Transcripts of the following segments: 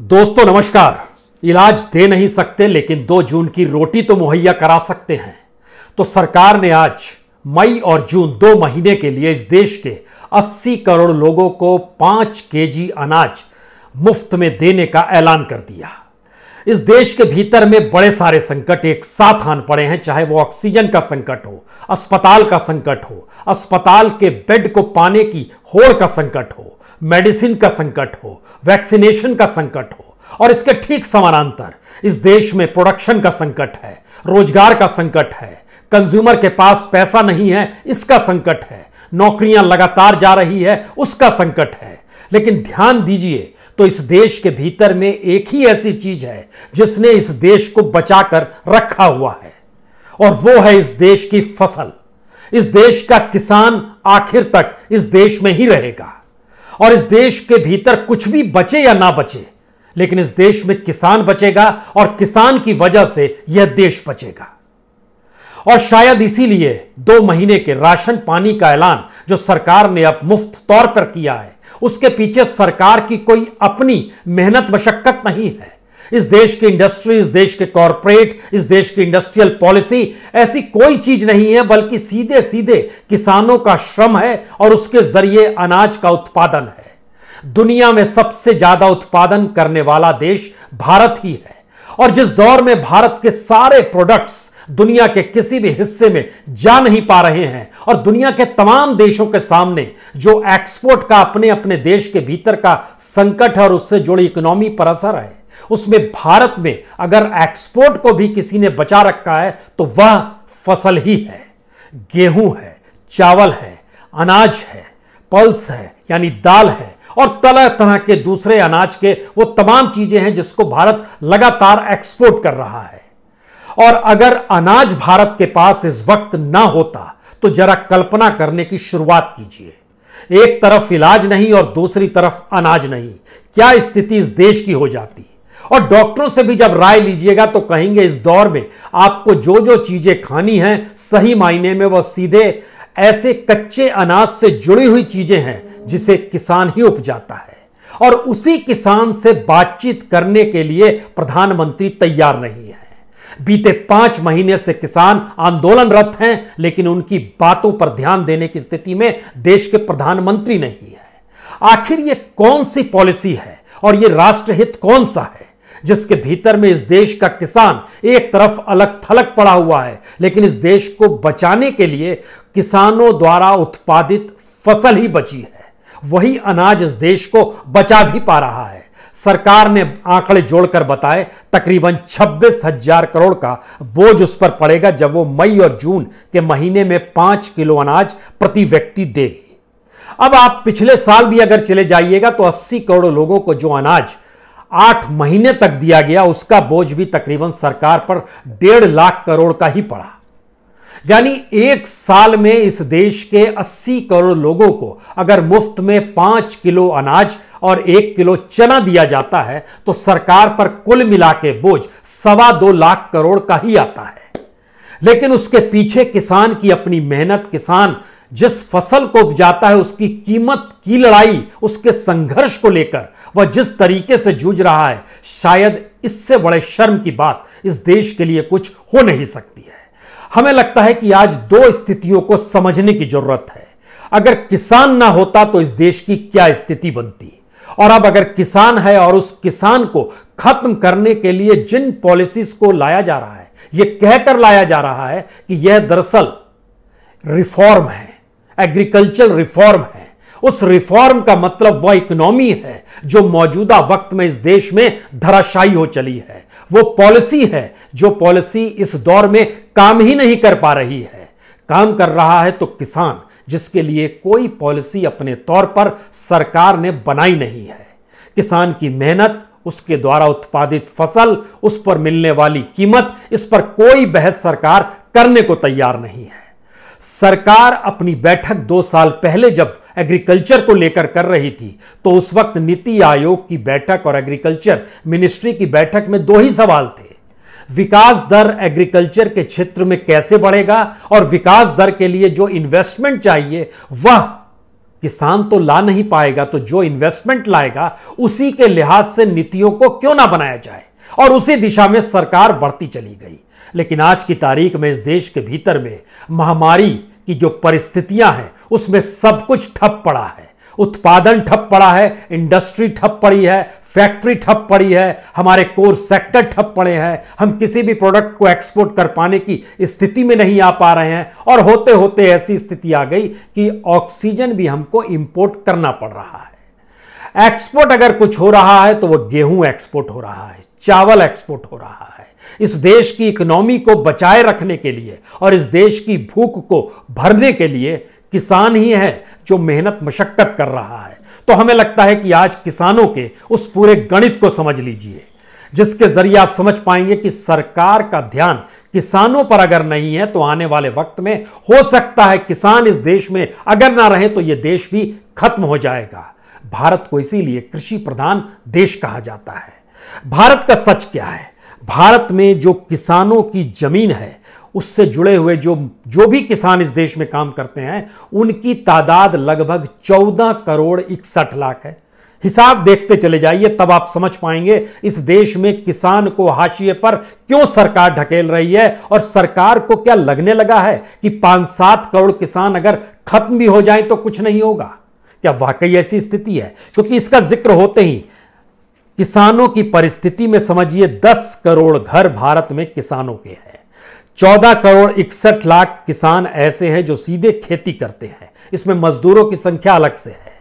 दोस्तों नमस्कार इलाज दे नहीं सकते लेकिन दो जून की रोटी तो मुहैया करा सकते हैं तो सरकार ने आज मई और जून दो महीने के लिए इस देश के 80 करोड़ लोगों को 5 केजी अनाज मुफ्त में देने का ऐलान कर दिया इस देश के भीतर में बड़े सारे संकट एक साथ आन पड़े हैं चाहे वो ऑक्सीजन का संकट हो अस्पताल का संकट हो अस्पताल के बेड को पाने की होड़ का संकट हो मेडिसिन का संकट हो वैक्सीनेशन का संकट हो और इसके ठीक समानांतर इस देश में प्रोडक्शन का संकट है रोजगार का संकट है कंज्यूमर के पास पैसा नहीं है इसका संकट है नौकरियां लगातार जा रही है उसका संकट है लेकिन ध्यान दीजिए तो इस देश के भीतर में एक ही ऐसी चीज है जिसने इस देश को बचाकर रखा हुआ है और वो है इस देश की फसल इस देश का किसान आखिर तक इस देश में ही रहेगा और इस देश के भीतर कुछ भी बचे या ना बचे लेकिन इस देश में किसान बचेगा और किसान की वजह से यह देश बचेगा और शायद इसीलिए दो महीने के राशन पानी का ऐलान जो सरकार ने अब मुफ्त तौर पर किया है उसके पीछे सरकार की कोई अपनी मेहनत मशक्कत नहीं है इस देश की इंडस्ट्री इस देश के कॉरपोरेट इस देश की इंडस्ट्रियल पॉलिसी ऐसी कोई चीज नहीं है बल्कि सीधे सीधे किसानों का श्रम है और उसके जरिए अनाज का उत्पादन है दुनिया में सबसे ज्यादा उत्पादन करने वाला देश भारत ही है और जिस दौर में भारत के सारे प्रोडक्ट्स दुनिया के किसी भी हिस्से में जा नहीं पा रहे हैं और दुनिया के तमाम देशों के सामने जो एक्सपोर्ट का अपने अपने देश के भीतर का संकट है और उससे जुड़ी इकोनॉमी पर असर है उसमें भारत में अगर एक्सपोर्ट को भी किसी ने बचा रखा है तो वह फसल ही है गेहूं है चावल है अनाज है पल्स है यानी दाल है और तरह तरह के दूसरे अनाज के वो तमाम चीजें हैं जिसको भारत लगातार एक्सपोर्ट कर रहा है और अगर अनाज भारत के पास इस वक्त ना होता तो जरा कल्पना करने की शुरुआत कीजिए एक तरफ इलाज नहीं और दूसरी तरफ अनाज नहीं क्या स्थिति इस देश की हो जाती और डॉक्टरों से भी जब राय लीजिएगा तो कहेंगे इस दौर में आपको जो जो चीजें खानी हैं सही मायने में वह सीधे ऐसे कच्चे अनाज से जुड़ी हुई चीजें हैं जिसे किसान ही उपजाता है और उसी किसान से बातचीत करने के लिए प्रधानमंत्री तैयार नहीं है बीते पांच महीने से किसान आंदोलनरत हैं लेकिन उनकी बातों पर ध्यान देने की स्थिति में देश के प्रधानमंत्री नहीं है आखिर यह कौन सी पॉलिसी है और यह राष्ट्रहित कौन सा है जिसके भीतर में इस देश का किसान एक तरफ अलग थलग पड़ा हुआ है लेकिन इस देश को बचाने के लिए किसानों द्वारा उत्पादित फसल ही बची है वही अनाज इस देश को बचा भी पा रहा है सरकार ने आंकड़े जोड़कर बताए तकरीबन छब्बीस हजार करोड़ का बोझ उस पर पड़ेगा जब वो मई और जून के महीने में पांच किलो अनाज प्रति व्यक्ति देगी अब आप पिछले साल भी अगर चले जाइएगा तो 80 करोड़ लोगों को जो अनाज आठ महीने तक दिया गया उसका बोझ भी तकरीबन सरकार पर डेढ़ लाख करोड़ का ही पड़ा यानी एक साल में इस देश के 80 करोड़ लोगों को अगर मुफ्त में पांच किलो अनाज और एक किलो चना दिया जाता है तो सरकार पर कुल मिला के बोझ सवा दो लाख करोड़ का ही आता है लेकिन उसके पीछे किसान की अपनी मेहनत किसान जिस फसल को उपजाता है उसकी कीमत की लड़ाई उसके संघर्ष को लेकर वह जिस तरीके से जूझ रहा है शायद इससे बड़े शर्म की बात इस देश के लिए कुछ हो नहीं सकती है हमें लगता है कि आज दो स्थितियों को समझने की जरूरत है अगर किसान ना होता तो इस देश की क्या स्थिति बनती और अब अगर किसान है और उस किसान को खत्म करने के लिए जिन पॉलिसीज को लाया जा रहा है यह कहकर लाया जा रहा है कि यह दरअसल रिफॉर्म है एग्रीकल्चर रिफॉर्म है उस रिफॉर्म का मतलब वह इकोनॉमी है जो मौजूदा वक्त में इस देश में धराशायी हो चली है वो पॉलिसी है जो पॉलिसी इस दौर में काम ही नहीं कर पा रही है काम कर रहा है तो किसान जिसके लिए कोई पॉलिसी अपने तौर पर सरकार ने बनाई नहीं है किसान की मेहनत उसके द्वारा उत्पादित फसल उस पर मिलने वाली कीमत इस पर कोई बहस सरकार करने को तैयार नहीं है सरकार अपनी बैठक दो साल पहले जब एग्रीकल्चर को लेकर कर रही थी तो उस वक्त नीति आयोग की बैठक और एग्रीकल्चर मिनिस्ट्री की बैठक में दो ही सवाल थे विकास दर एग्रीकल्चर के क्षेत्र में कैसे बढ़ेगा और विकास दर के लिए जो इन्वेस्टमेंट चाहिए वह किसान तो ला नहीं पाएगा तो जो इन्वेस्टमेंट लाएगा उसी के लिहाज से नीतियों को क्यों ना बनाया जाए और उसी दिशा में सरकार बढ़ती चली गई लेकिन आज की तारीख में इस देश के भीतर में महामारी की जो परिस्थितियां हैं उसमें सब कुछ ठप पड़ा है उत्पादन ठप पड़ा है इंडस्ट्री ठप पड़ी है फैक्ट्री ठप पड़ी है हमारे कोर सेक्टर ठप पड़े हैं हम किसी भी प्रोडक्ट को एक्सपोर्ट कर पाने की स्थिति में नहीं आ पा रहे हैं और होते होते ऐसी स्थिति आ गई कि ऑक्सीजन भी हमको इंपोर्ट करना पड़ रहा है एक्सपोर्ट अगर कुछ हो रहा है तो वह गेहूं एक्सपोर्ट हो रहा है चावल एक्सपोर्ट हो रहा है इस देश की इकोनॉमी को बचाए रखने के लिए और इस देश की भूख को भरने के लिए किसान ही है जो मेहनत मशक्क़त कर रहा है तो हमें लगता है कि आज किसानों के उस पूरे गणित को समझ लीजिए जिसके जरिए आप समझ पाएंगे कि सरकार का ध्यान किसानों पर अगर नहीं है तो आने वाले वक्त में हो सकता है किसान इस देश में अगर ना रहे तो यह देश भी खत्म हो जाएगा भारत को इसीलिए कृषि प्रधान देश कहा जाता है भारत का सच क्या है भारत में जो किसानों की ज़मीन है उससे जुड़े हुए जो जो भी किसान इस देश में काम करते हैं उनकी तादाद लगभग 14 करोड़ इकसठ लाख है हिसाब देखते चले जाइए तब आप समझ पाएंगे इस देश में किसान को हाशिए पर क्यों सरकार ढकेल रही है और सरकार को क्या लगने लगा है कि पांच सात करोड़ किसान अगर खत्म भी हो जाए तो कुछ नहीं होगा क्या वाकई ऐसी स्थिति है क्योंकि इसका जिक्र होते ही किसानों की परिस्थिति में समझिए 10 करोड़ घर भारत में किसानों के हैं चौदह करोड़ इकसठ लाख किसान ऐसे हैं जो सीधे खेती करते हैं इसमें मजदूरों की संख्या अलग से है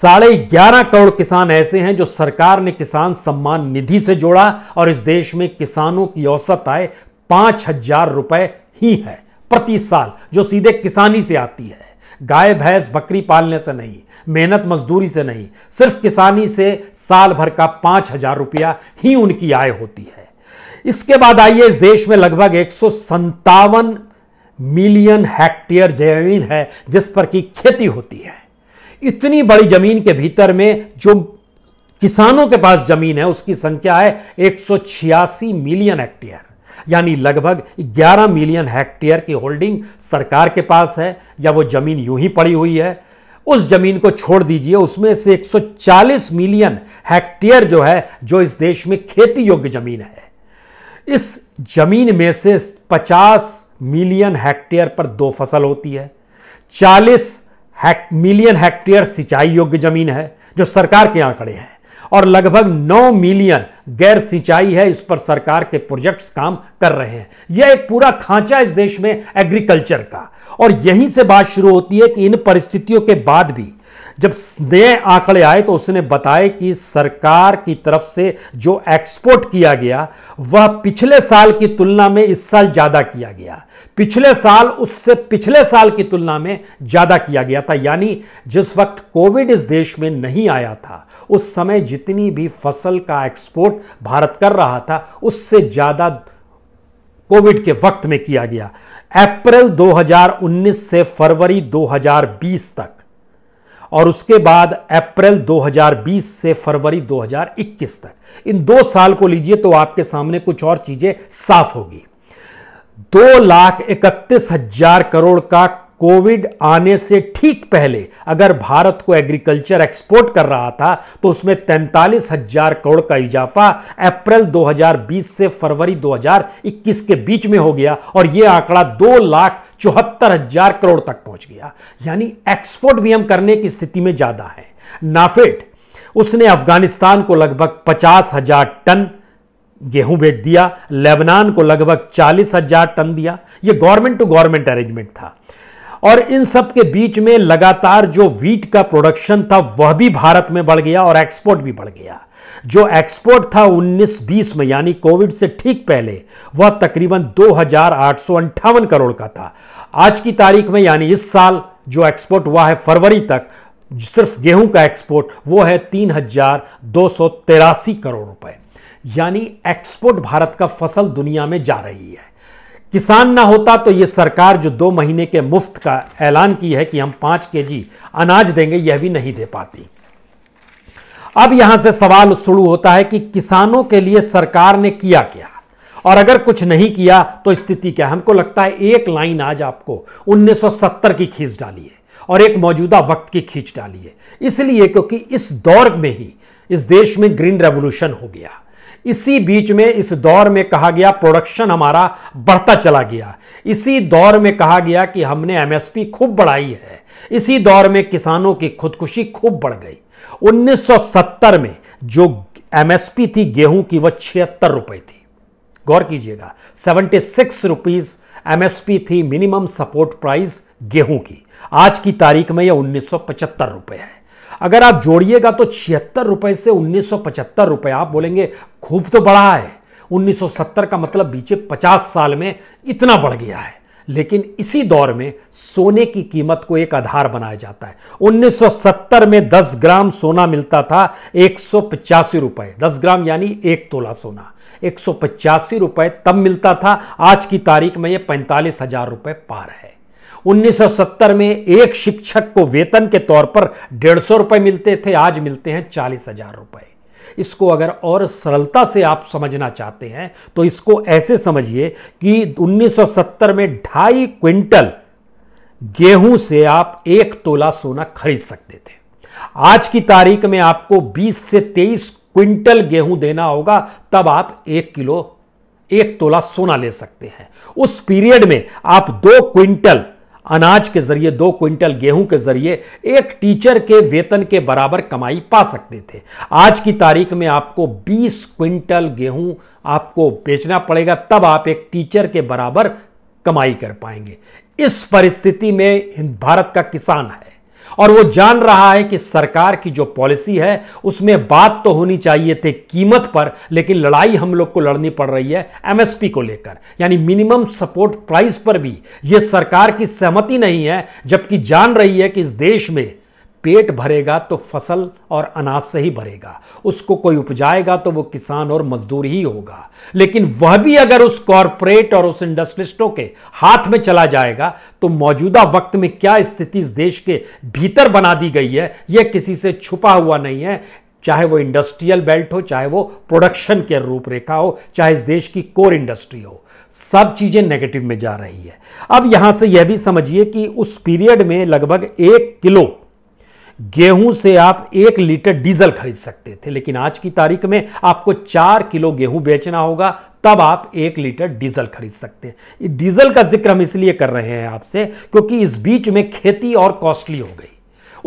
साढ़े ग्यारह करोड़ किसान ऐसे हैं जो सरकार ने किसान सम्मान निधि से जोड़ा और इस देश में किसानों की औसत आय पांच हजार रुपए ही है प्रति साल जो सीधे किसानी से आती है गाय भैंस बकरी पालने से नहीं मेहनत मजदूरी से नहीं सिर्फ किसानी से साल भर का पांच हजार रुपया ही उनकी आय होती है इसके बाद आइए इस देश में लगभग एक मिलियन हेक्टेयर जमीन है जिस पर की खेती होती है इतनी बड़ी जमीन के भीतर में जो किसानों के पास जमीन है उसकी संख्या है एक मिलियन हेक्टेयर यानी लगभग 11 मिलियन हेक्टेयर की होल्डिंग सरकार के पास है या वो जमीन यूं ही पड़ी हुई है उस जमीन को छोड़ दीजिए उसमें से 140 मिलियन हेक्टेयर जो है जो इस देश में खेती योग्य जमीन है इस जमीन में से 50 मिलियन हेक्टेयर पर दो फसल होती है 40 हैक, मिलियन हेक्टेयर सिंचाई योग्य जमीन है जो सरकार के आंकड़े हैं और लगभग 9 मिलियन गैर सिंचाई है इस पर सरकार के प्रोजेक्ट्स काम कर रहे हैं यह एक पूरा खांचा इस देश में एग्रीकल्चर का और यहीं से बात शुरू होती है कि इन परिस्थितियों के बाद भी जब नए आंकड़े आए तो उसने बताया कि सरकार की तरफ से जो एक्सपोर्ट किया गया वह पिछले साल की तुलना में इस साल ज़्यादा किया गया पिछले साल उससे पिछले साल की तुलना में ज़्यादा किया गया था यानी जिस वक्त कोविड इस देश में नहीं आया था उस समय जितनी भी फसल का एक्सपोर्ट भारत कर रहा था उससे ज़्यादा कोविड के वक्त में किया गया अप्रैल 2019 से फरवरी 2020 तक और उसके बाद अप्रैल 2020 से फरवरी 2021 तक इन दो साल को लीजिए तो आपके सामने कुछ और चीजें साफ होगी दो लाख इकतीस हजार करोड़ का कोविड आने से ठीक पहले अगर भारत को एग्रीकल्चर एक्सपोर्ट कर रहा था तो उसमें तैंतालीस हजार करोड़ का इजाफा अप्रैल 2020 से फरवरी 2021 के बीच में हो गया और यह आंकड़ा दो लाख चौहत्तर हजार करोड़ तक पहुंच गया यानी एक्सपोर्ट भी हम करने की स्थिति में ज्यादा है नाफेड उसने अफगानिस्तान को लगभग पचास हजार टन गेहूं बेच दिया लेबनान को लगभग चालीस हजार टन दिया यह गवर्नमेंट टू गवर्नमेंट अरेंजमेंट था और इन सब के बीच में लगातार जो वीट का प्रोडक्शन था वह भी भारत में बढ़ गया और एक्सपोर्ट भी बढ़ गया जो एक्सपोर्ट था 19-20 में यानी कोविड से ठीक पहले वह तकरीबन दो करोड़ का था आज की तारीख में यानी इस साल जो एक्सपोर्ट हुआ है फरवरी तक सिर्फ गेहूं का एक्सपोर्ट वो है तीन करोड़ रुपए यानी एक्सपोर्ट भारत का फसल दुनिया में जा रही है किसान ना होता तो ये सरकार जो दो महीने के मुफ्त का ऐलान की है कि हम पांच के जी अनाज देंगे यह भी नहीं दे पाती अब यहां से सवाल शुरू होता है कि किसानों के लिए सरकार ने किया क्या और अगर कुछ नहीं किया तो स्थिति क्या हमको लगता है एक लाइन आज आपको 1970 की खींच डाली है और एक मौजूदा वक्त की खींच डाली है इसलिए क्योंकि इस दौर में ही इस देश में ग्रीन रेवोल्यूशन हो गया इसी बीच में इस दौर में कहा गया प्रोडक्शन हमारा बढ़ता चला गया इसी दौर में कहा गया कि हमने एमएसपी खूब बढ़ाई है इसी दौर में किसानों की खुदकुशी खूब बढ़ गई 1970 में जो एमएसपी थी गेहूं की वह छिहत्तर रुपए थी गौर कीजिएगा 76 सिक्स रुपीज एमएसपी थी मिनिमम सपोर्ट प्राइस गेहूं की आज की तारीख में यह उन्नीस रुपए है अगर आप जोड़िएगा तो छिहत्तर रुपये से उन्नीस रुपए आप बोलेंगे खूब तो बढ़ा है 1970 का मतलब बीचे 50 साल में इतना बढ़ गया है लेकिन इसी दौर में सोने की कीमत को एक आधार बनाया जाता है 1970 में 10 ग्राम सोना मिलता था एक रुपए 10 ग्राम यानी एक तोला सोना एक रुपए तब मिलता था आज की तारीख में यह पैंतालीस हजार रुपए पार है 1970 में एक शिक्षक को वेतन के तौर पर डेढ़ सौ रुपए मिलते थे आज मिलते हैं चालीस हजार रुपए इसको अगर और सरलता से आप समझना चाहते हैं तो इसको ऐसे समझिए कि 1970 में ढाई क्विंटल गेहूं से आप एक तोला सोना खरीद सकते थे आज की तारीख में आपको 20 से 23 क्विंटल गेहूं देना होगा तब आप एक किलो एक तोला सोना ले सकते हैं उस पीरियड में आप दो क्विंटल अनाज के जरिए दो क्विंटल गेहूं के जरिए एक टीचर के वेतन के बराबर कमाई पा सकते थे आज की तारीख में आपको 20 क्विंटल गेहूं आपको बेचना पड़ेगा तब आप एक टीचर के बराबर कमाई कर पाएंगे इस परिस्थिति में भारत का किसान है और वो जान रहा है कि सरकार की जो पॉलिसी है उसमें बात तो होनी चाहिए थी कीमत पर लेकिन लड़ाई हम लोग को लड़नी पड़ रही है एमएसपी को लेकर यानी मिनिमम सपोर्ट प्राइस पर भी ये सरकार की सहमति नहीं है जबकि जान रही है कि इस देश में पेट भरेगा तो फसल और अनाज से ही भरेगा उसको कोई उपजाएगा तो वो किसान और मजदूर ही होगा लेकिन वह भी अगर उस कॉरपोरेट और उस इंडस्ट्रिस्टों के हाथ में चला जाएगा तो मौजूदा वक्त में क्या स्थिति इस देश के भीतर बना दी गई है यह किसी से छुपा हुआ नहीं है चाहे वो इंडस्ट्रियल बेल्ट हो चाहे वो प्रोडक्शन के रूपरेखा हो चाहे इस देश की कोर इंडस्ट्री हो सब चीज़ें नेगेटिव में जा रही है अब यहाँ से यह भी समझिए कि उस पीरियड में लगभग एक किलो गेहूं से आप एक लीटर डीजल खरीद सकते थे लेकिन आज की तारीख में आपको चार किलो गेहूं बेचना होगा तब आप एक लीटर डीजल खरीद सकते हैं डीजल का जिक्र हम इसलिए कर रहे हैं आपसे क्योंकि इस बीच में खेती और कॉस्टली हो गई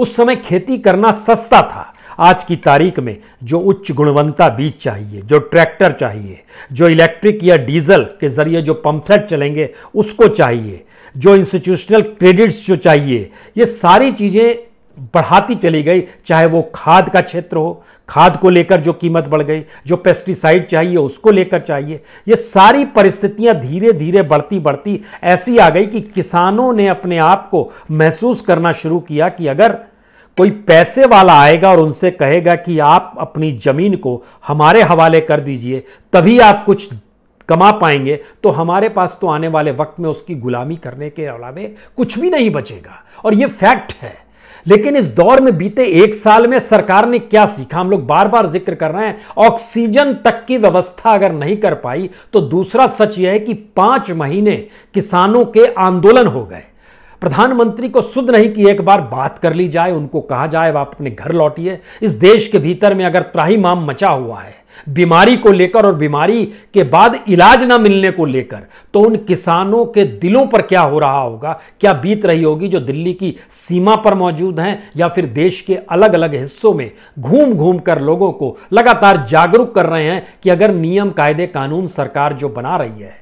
उस समय खेती करना सस्ता था आज की तारीख में जो उच्च गुणवत्ता बीज चाहिए जो ट्रैक्टर चाहिए जो इलेक्ट्रिक या डीजल के जरिए जो पंपसेट चलेंगे उसको चाहिए जो इंस्टीट्यूशनल क्रेडिट्स जो चाहिए ये सारी चीज़ें बढ़ाती चली गई चाहे वो खाद का क्षेत्र हो खाद को लेकर जो कीमत बढ़ गई जो पेस्टिसाइड चाहिए उसको लेकर चाहिए ये सारी परिस्थितियां धीरे धीरे बढ़ती बढ़ती ऐसी आ गई कि किसानों ने अपने आप को महसूस करना शुरू किया कि अगर कोई पैसे वाला आएगा और उनसे कहेगा कि आप अपनी जमीन को हमारे हवाले कर दीजिए तभी आप कुछ कमा पाएंगे तो हमारे पास तो आने वाले वक्त में उसकी गुलामी करने के अलावे कुछ भी नहीं बचेगा और ये फैक्ट है लेकिन इस दौर में बीते एक साल में सरकार ने क्या सीखा हम लोग बार बार जिक्र कर रहे हैं ऑक्सीजन तक की व्यवस्था अगर नहीं कर पाई तो दूसरा सच यह है कि पांच महीने किसानों के आंदोलन हो गए प्रधानमंत्री को सुध नहीं कि एक बार बात कर ली जाए उनको कहा जाए आप अपने घर लौटिए इस देश के भीतर में अगर त्राही माम मचा हुआ है बीमारी को लेकर और बीमारी के बाद इलाज ना मिलने को लेकर तो उन किसानों के दिलों पर क्या हो रहा होगा क्या बीत रही होगी जो दिल्ली की सीमा पर मौजूद हैं या फिर देश के अलग अलग हिस्सों में घूम घूम कर लोगों को लगातार जागरूक कर रहे हैं कि अगर नियम कायदे कानून सरकार जो बना रही है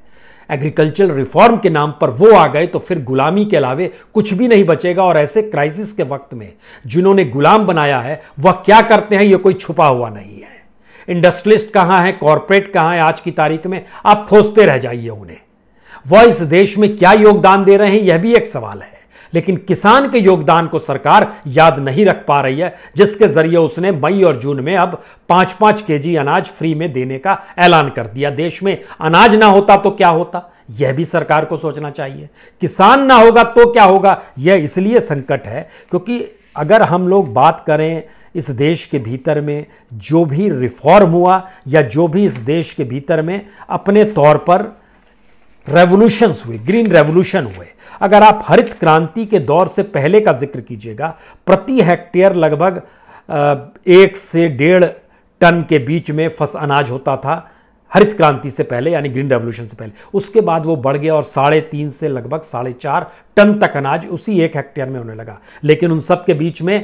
एग्रीकल्चर रिफॉर्म के नाम पर वो आ गए तो फिर गुलामी के अलावे कुछ भी नहीं बचेगा और ऐसे क्राइसिस के वक्त में जिन्होंने गुलाम बनाया है वह क्या करते हैं ये कोई छुपा हुआ नहीं है इंडस्ट्रियलिस्ट कहाँ हैं कॉरपोरेट कहाँ हैं आज की तारीख में आप खोजते रह जाइए उन्हें वह इस देश में क्या योगदान दे रहे हैं यह भी एक सवाल है लेकिन किसान के योगदान को सरकार याद नहीं रख पा रही है जिसके जरिए उसने मई और जून में अब पांच पांच जी अनाज फ्री में देने का ऐलान कर दिया देश में अनाज ना होता तो क्या होता यह भी सरकार को सोचना चाहिए किसान ना होगा तो क्या होगा यह इसलिए संकट है क्योंकि अगर हम लोग बात करें इस देश के भीतर में जो भी रिफॉर्म हुआ या जो भी इस देश के भीतर में अपने तौर पर रेवोल्यूशंस हुए ग्रीन रेवोल्यूशन हुए अगर आप हरित क्रांति के दौर से पहले का जिक्र कीजिएगा प्रति हेक्टेयर लगभग एक से डेढ़ टन के बीच में फस अनाज होता था हरित क्रांति से पहले यानी ग्रीन रेवोल्यूशन से पहले उसके बाद वो बढ़ गया और साढ़े तीन से लगभग साढ़े चार टन तक अनाज उसी एक हेक्टेयर में होने लगा लेकिन उन सब के बीच में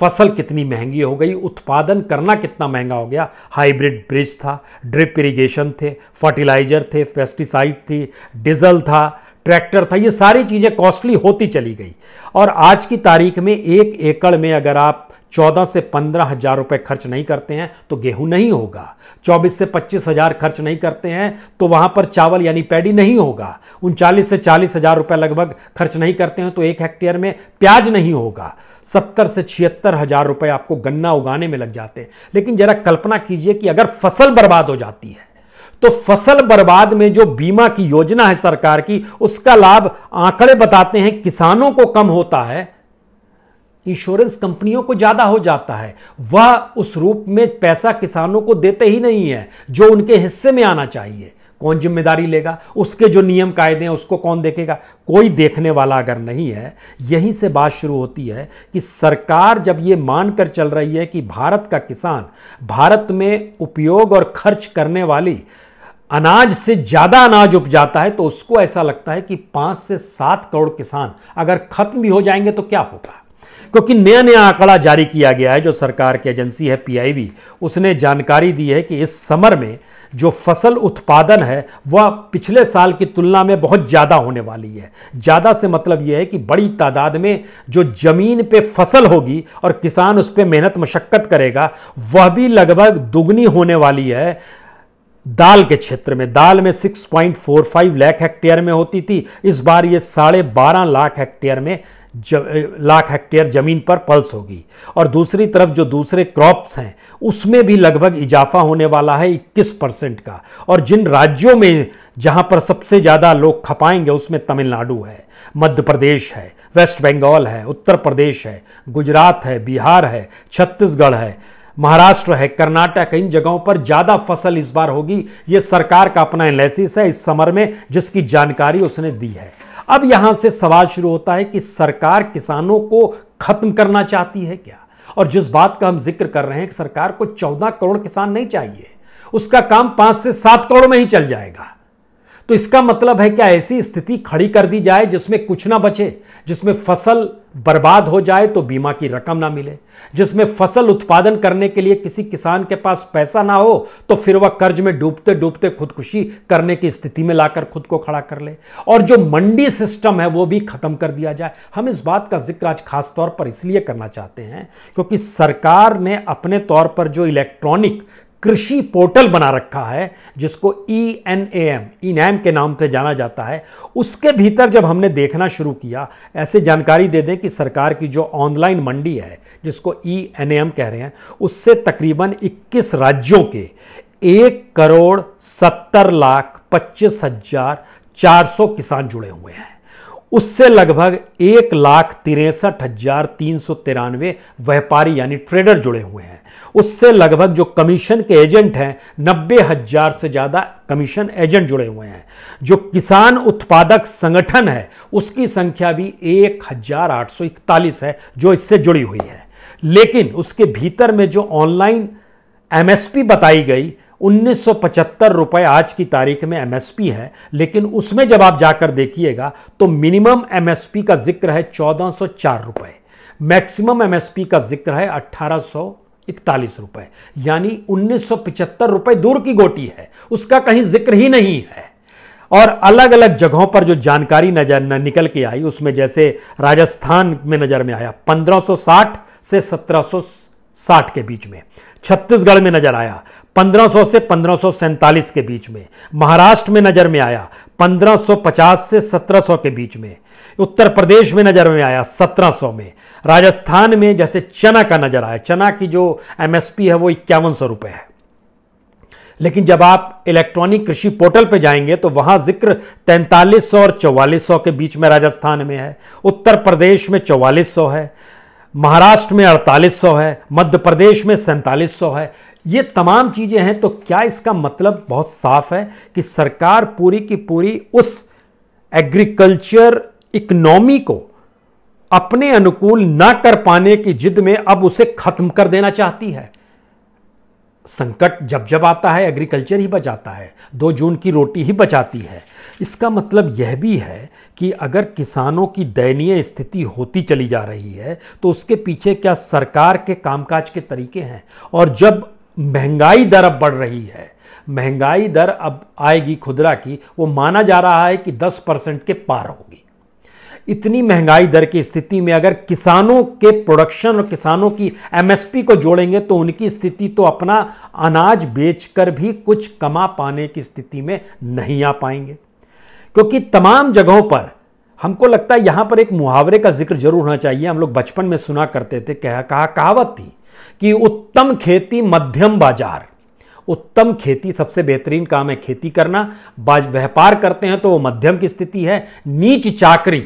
फसल कितनी महंगी हो गई उत्पादन करना कितना महंगा हो गया हाइब्रिड ब्रिज था ड्रिप इरिगेशन थे फर्टिलाइजर थे पेस्टिसाइड थी डीजल था ट्रैक्टर था ये सारी चीज़ें कॉस्टली होती चली गई और आज की तारीख में एक एकड़ में अगर आप चौदह से पंद्रह हज़ार रुपये खर्च नहीं करते हैं तो गेहूं नहीं होगा चौबीस से पच्चीस हज़ार खर्च नहीं करते हैं तो वहाँ पर चावल यानी पैडी नहीं होगा उनचालीस से चालीस हज़ार रुपये लगभग खर्च नहीं करते हैं तो एक हेक्टेयर में प्याज नहीं होगा सत्तर से छिहत्तर हजार रुपए आपको गन्ना उगाने में लग जाते हैं लेकिन जरा कल्पना कीजिए कि अगर फसल बर्बाद हो जाती है तो फसल बर्बाद में जो बीमा की योजना है सरकार की उसका लाभ आंकड़े बताते हैं किसानों को कम होता है इंश्योरेंस कंपनियों को ज्यादा हो जाता है वह उस रूप में पैसा किसानों को देते ही नहीं है जो उनके हिस्से में आना चाहिए कौन जिम्मेदारी लेगा उसके जो नियम कायदे हैं उसको कौन देखेगा कोई देखने वाला अगर नहीं है यहीं से बात शुरू होती है कि सरकार जब ये मानकर चल रही है कि भारत का किसान भारत में उपयोग और खर्च करने वाली अनाज से ज़्यादा अनाज उपजाता है तो उसको ऐसा लगता है कि पाँच से सात करोड़ किसान अगर खत्म भी हो जाएंगे तो क्या होगा क्योंकि नया नया आंकड़ा जारी किया गया है जो सरकार की एजेंसी है पीआईबी उसने जानकारी दी है कि इस समर में जो फसल उत्पादन है वह पिछले साल की तुलना में बहुत ज़्यादा होने वाली है ज़्यादा से मतलब यह है कि बड़ी तादाद में जो ज़मीन पे फसल होगी और किसान उस पर मेहनत मशक्क़त करेगा वह भी लगभग दुगनी होने वाली है दाल के क्षेत्र में दाल में 6.45 लाख हेक्टेयर में होती थी इस बार ये साढ़े बारह लाख हेक्टेयर में लाख हेक्टेयर ज़मीन पर पल्स होगी और दूसरी तरफ जो दूसरे क्रॉप्स हैं उसमें भी लगभग इजाफा होने वाला है 21 परसेंट का और जिन राज्यों में जहां पर सबसे ज़्यादा लोग खपाएंगे उसमें तमिलनाडु है मध्य प्रदेश है वेस्ट बंगाल है उत्तर प्रदेश है गुजरात है बिहार है छत्तीसगढ़ है महाराष्ट्र है कर्नाटक इन जगहों पर ज़्यादा फसल इस बार होगी ये सरकार का अपना एनालिसिस है इस समर में जिसकी जानकारी उसने दी है अब यहां से सवाल शुरू होता है कि सरकार किसानों को खत्म करना चाहती है क्या और जिस बात का हम जिक्र कर रहे हैं कि सरकार को चौदह करोड़ किसान नहीं चाहिए उसका काम पांच से सात करोड़ में ही चल जाएगा तो इसका मतलब है क्या ऐसी स्थिति खड़ी कर दी जाए जिसमें कुछ ना बचे जिसमें फसल बर्बाद हो जाए तो बीमा की रकम ना मिले जिसमें फसल उत्पादन करने के लिए किसी किसान के पास पैसा ना हो तो फिर वह कर्ज में डूबते डूबते खुदकुशी करने की स्थिति में लाकर खुद को खड़ा कर ले और जो मंडी सिस्टम है वो भी खत्म कर दिया जाए हम इस बात का जिक्र आज खास तौर पर इसलिए करना चाहते हैं क्योंकि सरकार ने अपने तौर पर जो इलेक्ट्रॉनिक कृषि पोर्टल बना रखा है जिसको E N A M E eNAM के नाम से जाना जाता है उसके भीतर जब हमने देखना शुरू किया ऐसे जानकारी दे दें कि सरकार की जो ऑनलाइन मंडी है जिसको ई एन ए एम कह रहे हैं उससे तकरीबन 21 राज्यों के एक करोड़ सत्तर लाख पच्चीस हजार चार सौ किसान जुड़े हुए हैं उससे लगभग एक लाख तिरसठ हजार तीन सौ तिरानवे व्यापारी यानी ट्रेडर जुड़े हुए हैं उससे लगभग जो कमीशन के एजेंट हैं नब्बे हजार से ज़्यादा कमीशन एजेंट जुड़े हुए हैं जो किसान उत्पादक संगठन है उसकी संख्या भी एक हजार आठ सौ इकतालीस है जो इससे जुड़ी हुई है लेकिन उसके भीतर में जो ऑनलाइन एमएसपी बताई गई उन्नीस सौ पचहत्तर रुपए आज की तारीख में एमएसपी है लेकिन उसमें जब आप जाकर देखिएगा तो मिनिमम एमएसपी का जिक्र है चौदह सौ चार रुपए मैक्सिमम एमएसपी का जिक्र है सौ इकतालीस रुपए यानी उन्नीस रुपए दूर की गोटी है उसका कहीं जिक्र ही नहीं है और अलग अलग जगहों पर जो जानकारी नजर न निकल के आई उसमें जैसे राजस्थान में नज़र में आया 1560 से 1760 के बीच में छत्तीसगढ़ में नजर आया 1500 से पंद्रह के बीच में महाराष्ट्र में नजर में आया 1550 से 1700 के बीच में उत्तर प्रदेश में नज़र में आया 1700 में राजस्थान में जैसे चना का नज़र आया चना की जो एमएसपी है वो इक्यावन सौ रुपए है लेकिन जब आप इलेक्ट्रॉनिक कृषि पोर्टल पर जाएंगे तो वहां जिक्र तैंतालीस सौ और चौवालीस के बीच में राजस्थान में है उत्तर प्रदेश में चौवालीस सौ है महाराष्ट्र में अड़तालीस सौ है मध्य प्रदेश में सैंतालीस सौ है ये तमाम चीज़ें हैं तो क्या इसका मतलब बहुत साफ है कि सरकार पूरी की पूरी उस एग्रीकल्चर इकनॉमी को अपने अनुकूल ना कर पाने की जिद में अब उसे खत्म कर देना चाहती है संकट जब जब आता है एग्रीकल्चर ही बचाता है दो जून की रोटी ही बचाती है इसका मतलब यह भी है कि अगर किसानों की दयनीय स्थिति होती चली जा रही है तो उसके पीछे क्या सरकार के कामकाज के तरीके हैं और जब महंगाई दर अब बढ़ रही है महंगाई दर अब आएगी खुदरा की वो माना जा रहा है कि 10 परसेंट के पार होगी इतनी महंगाई दर की स्थिति में अगर किसानों के प्रोडक्शन और किसानों की एमएसपी को जोड़ेंगे तो उनकी स्थिति तो अपना अनाज बेचकर भी कुछ कमा पाने की स्थिति में नहीं आ पाएंगे क्योंकि तमाम जगहों पर हमको लगता है यहां पर एक मुहावरे का जिक्र जरूर होना चाहिए हम लोग बचपन में सुना करते थे कह कहा कहावत थी कि उत्तम खेती मध्यम बाजार उत्तम खेती सबसे बेहतरीन काम है खेती करना व्यापार करते हैं तो वो मध्यम की स्थिति है नीच चाकरी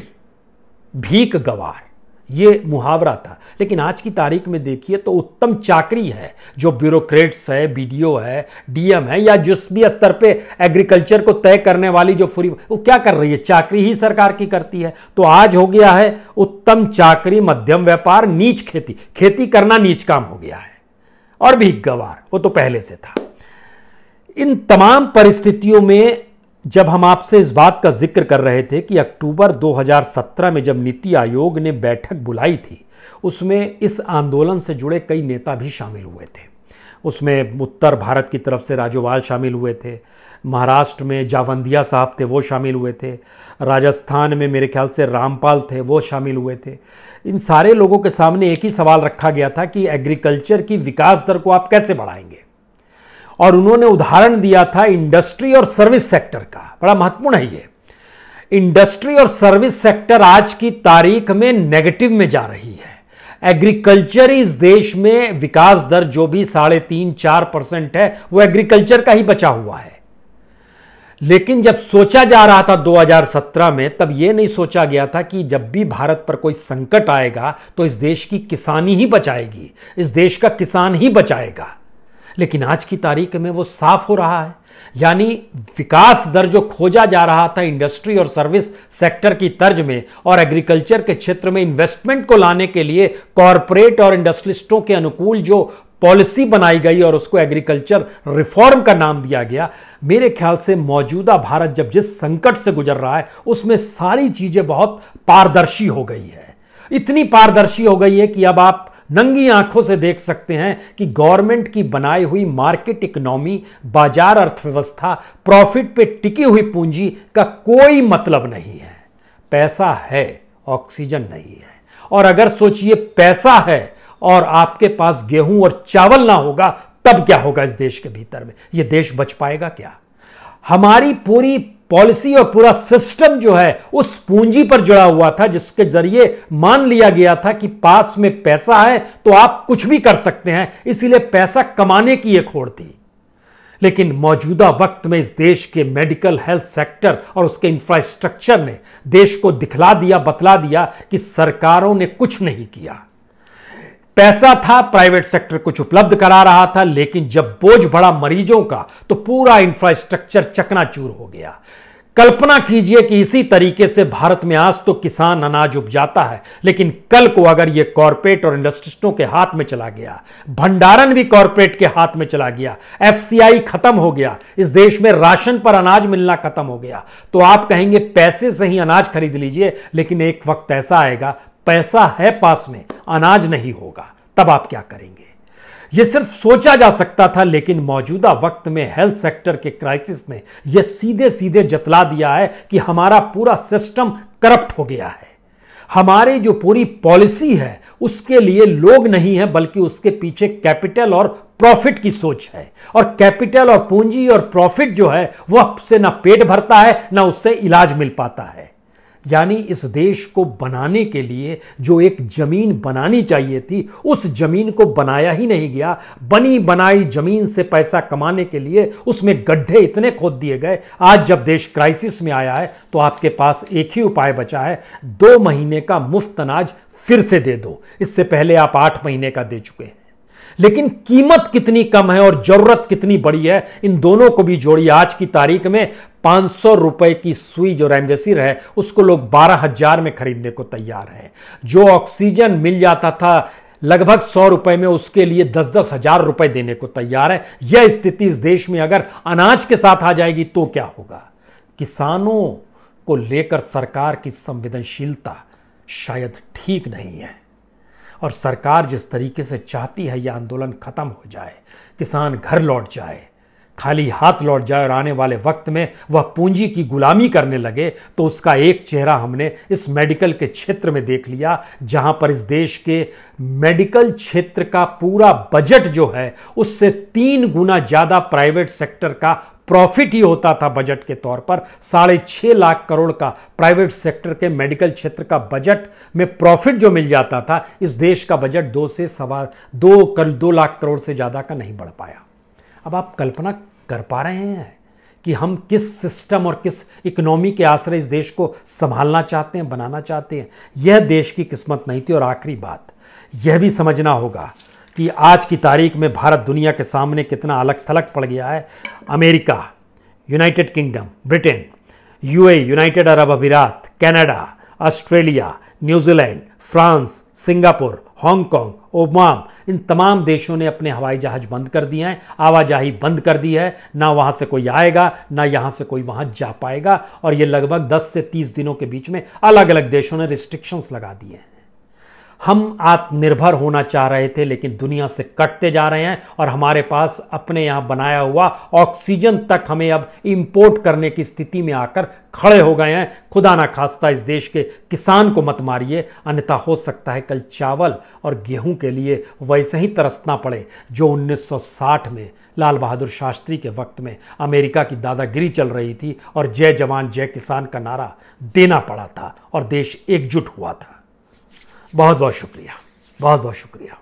भीख गवार ये मुहावरा था लेकिन आज की तारीख में देखिए तो उत्तम चाकरी है जो ब्यूरोक्रेट्स है बी है डीएम है या जिस भी स्तर पे एग्रीकल्चर को तय करने वाली जो फुरी वो क्या कर रही है चाकरी ही सरकार की करती है तो आज हो गया है उत्तम चाकरी मध्यम व्यापार नीच खेती खेती करना नीच काम हो गया है और भी गवार वो तो पहले से था इन तमाम परिस्थितियों में जब हम आपसे इस बात का जिक्र कर रहे थे कि अक्टूबर 2017 में जब नीति आयोग ने बैठक बुलाई थी उसमें इस आंदोलन से जुड़े कई नेता भी शामिल हुए थे उसमें उत्तर भारत की तरफ से राजोवाल शामिल हुए थे महाराष्ट्र में जावंदिया साहब थे वो शामिल हुए थे राजस्थान में मेरे ख्याल से रामपाल थे वो शामिल हुए थे इन सारे लोगों के सामने एक ही सवाल रखा गया था कि एग्रीकल्चर की विकास दर को आप कैसे बढ़ाएंगे और उन्होंने उदाहरण दिया था इंडस्ट्री और सर्विस सेक्टर का बड़ा महत्वपूर्ण है ये इंडस्ट्री और सर्विस सेक्टर आज की तारीख में नेगेटिव में जा रही है एग्रीकल्चर इस देश में विकास दर जो भी साढ़े तीन चार परसेंट है वो एग्रीकल्चर का ही बचा हुआ है लेकिन जब सोचा जा रहा था 2017 में तब यह नहीं सोचा गया था कि जब भी भारत पर कोई संकट आएगा तो इस देश की किसानी ही बचाएगी इस देश का किसान ही बचाएगा लेकिन आज की तारीख में वो साफ हो रहा है यानी विकास दर जो खोजा जा रहा था इंडस्ट्री और सर्विस सेक्टर की तर्ज में और एग्रीकल्चर के क्षेत्र में इन्वेस्टमेंट को लाने के लिए कॉरपोरेट और इंडस्ट्रिस्टों के अनुकूल जो पॉलिसी बनाई गई और उसको एग्रीकल्चर रिफॉर्म का नाम दिया गया मेरे ख्याल से मौजूदा भारत जब जिस संकट से गुजर रहा है उसमें सारी चीज़ें बहुत पारदर्शी हो गई है इतनी पारदर्शी हो गई है कि अब आप नंगी आंखों से देख सकते हैं कि गवर्नमेंट की बनाई हुई मार्केट इकोनॉमी बाजार अर्थव्यवस्था प्रॉफिट पे टिकी हुई पूंजी का कोई मतलब नहीं है पैसा है ऑक्सीजन नहीं है और अगर सोचिए पैसा है और आपके पास गेहूं और चावल ना होगा तब क्या होगा इस देश के भीतर में यह देश बच पाएगा क्या हमारी पूरी पॉलिसी और पूरा सिस्टम जो है उस पूंजी पर जुड़ा हुआ था जिसके जरिए मान लिया गया था कि पास में पैसा है तो आप कुछ भी कर सकते हैं इसीलिए पैसा कमाने की एक खोड़ थी लेकिन मौजूदा वक्त में इस देश के मेडिकल हेल्थ सेक्टर और उसके इंफ्रास्ट्रक्चर ने देश को दिखला दिया बतला दिया कि सरकारों ने कुछ नहीं किया पैसा था प्राइवेट सेक्टर कुछ उपलब्ध करा रहा था लेकिन जब बोझ बढ़ा मरीजों का तो पूरा इंफ्रास्ट्रक्चर चकनाचूर हो गया कल्पना कीजिए कि इसी तरीके से भारत में आज तो किसान अनाज उपजाता है लेकिन कल को अगर यह कॉरपोरेट और इंडस्ट्रिस्टों के हाथ में चला गया भंडारण भी कॉरपोरेट के हाथ में चला गया एफसीआई खत्म हो गया इस देश में राशन पर अनाज मिलना खत्म हो गया तो आप कहेंगे पैसे से ही अनाज खरीद लीजिए लेकिन एक वक्त ऐसा आएगा पैसा है पास में अनाज नहीं होगा तब आप क्या करेंगे यह सिर्फ सोचा जा सकता था लेकिन मौजूदा वक्त में हेल्थ सेक्टर के क्राइसिस ने यह सीधे सीधे जतला दिया है कि हमारा पूरा सिस्टम करप्ट हो गया है हमारी जो पूरी पॉलिसी है उसके लिए लोग नहीं है बल्कि उसके पीछे कैपिटल और प्रॉफिट की सोच है और कैपिटल और पूंजी और प्रॉफिट जो है वह से ना पेट भरता है ना उससे इलाज मिल पाता है यानी इस देश को बनाने के लिए जो एक ज़मीन बनानी चाहिए थी उस ज़मीन को बनाया ही नहीं गया बनी बनाई ज़मीन से पैसा कमाने के लिए उसमें गड्ढे इतने खोद दिए गए आज जब देश क्राइसिस में आया है तो आपके पास एक ही उपाय बचा है दो महीने का मुफ्त अनाज फिर से दे दो इससे पहले आप आठ महीने का दे चुके हैं लेकिन कीमत कितनी कम है और जरूरत कितनी बड़ी है इन दोनों को भी जोड़िए आज की तारीख में पांच सौ रुपए की सुई जो रेमडेसिविर है उसको लोग बारह हजार में खरीदने को तैयार हैं जो ऑक्सीजन मिल जाता था लगभग सौ रुपए में उसके लिए दस दस हजार रुपए देने को तैयार है यह स्थिति इस देश में अगर अनाज के साथ आ जाएगी तो क्या होगा किसानों को लेकर सरकार की संवेदनशीलता शायद ठीक नहीं है और सरकार जिस तरीके से चाहती है यह आंदोलन खत्म हो जाए किसान घर लौट जाए खाली हाथ लौट जाए और आने वाले वक्त में वह पूंजी की गुलामी करने लगे तो उसका एक चेहरा हमने इस मेडिकल के क्षेत्र में देख लिया जहां पर इस देश के मेडिकल क्षेत्र का पूरा बजट जो है उससे तीन गुना ज़्यादा प्राइवेट सेक्टर का प्रॉफिट ही होता था बजट के तौर पर साढ़े छः लाख करोड़ का प्राइवेट सेक्टर के मेडिकल क्षेत्र का बजट में प्रॉफिट जो मिल जाता था इस देश का बजट दो से सवा दो कर दो लाख करोड़ से ज़्यादा का नहीं बढ़ पाया अब आप कल्पना कर पा रहे हैं कि हम किस सिस्टम और किस इकोनॉमी के आश्रय इस देश को संभालना चाहते हैं बनाना चाहते हैं यह देश की किस्मत नहीं थी और आखिरी बात यह भी समझना होगा कि आज की तारीख में भारत दुनिया के सामने कितना अलग थलग पड़ गया है America United Kingdom Britain UA United Arab Emirates Canada Australia New Zealand France Singapore Hong Kong Oman इन तमाम देशों ने अपने हवाई जहाज़ बंद कर दिए हैं आवाजाही बंद कर दी है ना वहाँ से कोई आएगा ना यहाँ से कोई वहाँ जा पाएगा और ये लगभग 10 से 30 दिनों के बीच में अलग अलग देशों ने रिस्ट्रिक्शंस लगा दिए हैं हम आत्मनिर्भर होना चाह रहे थे लेकिन दुनिया से कटते जा रहे हैं और हमारे पास अपने यहाँ बनाया हुआ ऑक्सीजन तक हमें अब इंपोर्ट करने की स्थिति में आकर खड़े हो गए हैं खुदा ना खास्ता इस देश के किसान को मत मारिए अन्यथा हो सकता है कल चावल और गेहूं के लिए वैसे ही तरसना पड़े जो 1960 में लाल बहादुर शास्त्री के वक्त में अमेरिका की दादागिरी चल रही थी और जय जवान जय किसान का नारा देना पड़ा था और देश एकजुट हुआ था बहुत बहुत शुक्रिया बहुत बहुत शुक्रिया